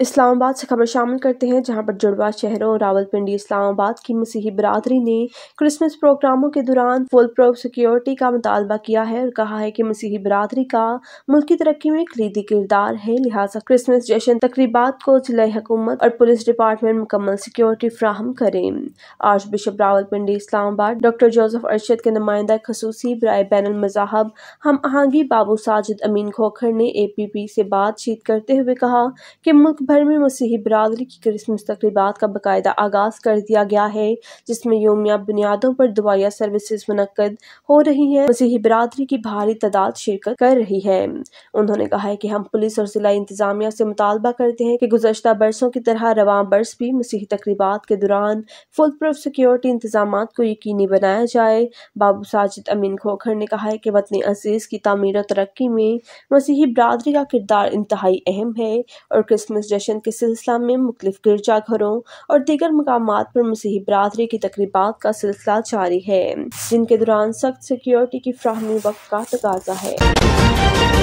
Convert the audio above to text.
इस्लामाबाद से खबर शामिल करते हैं जहां पर जुड़वा शहरों और रावलपिंडी इस्लामाबाद की मसीही बरदरी ने क्रिसमस प्रोग्रामों के दौरान फुल प्रूफ सिक्योरिटी का मुतालबा किया है और कहा है कि मसीही बरदरी का मुल्क की तरक्की में कलीदी किरदार है लिहाजा क्रिसमस जश्न तकरीबा को जिला हुकूमत और पुलिस डिपार्टमेंट मुकम्मल सिक्योरिटी फ्राहम करें archbishop Rawalpindi Islamabad doctor Joseph Arshad के नुमाइंदा खसूसी ब्राय बैन मजाहब हम आहंगी बाबू साजिद अमीन खोखर ने ए पी पी से बातचीत करते हुए कहा कि मुल्क भर में मसीही बरदरी की क्रिसमस तकरीबा का बाकायदा आगाज़ कर दिया गया है जिसमें योमिया बुनियादों पर दुआया सर्विसेज मनकद हो रही है मसीही बरदरी की भारी तादाद शिरकत कर रही है उन्होंने कहा है कि हम पुलिस और जिला इंतजामिया से मुतालबा करते हैं कि गुजशत बरसों की तरह रवा बरस भी मसीही तकरीबा के दौरान फुल प्रूफ सिक्योरिटी इंतजाम को यकीनी बनाया जाए बाबू साजिद अमीन खोखर ने कहा है कि वतन अजीज़ की तमीर और तरक्की में मसीही बरदरी का किरदार इंतहाई अहम है और क्रिसमस जश्न के सिलसिला में मुख्तफ घरों और दीगर मकाम पर मसीह बरदरी की तकरीबा का सिलसिला जारी है जिनके दौरान सख्त सिक्योरिटी की फ्राहमी वक्त का तकाजा है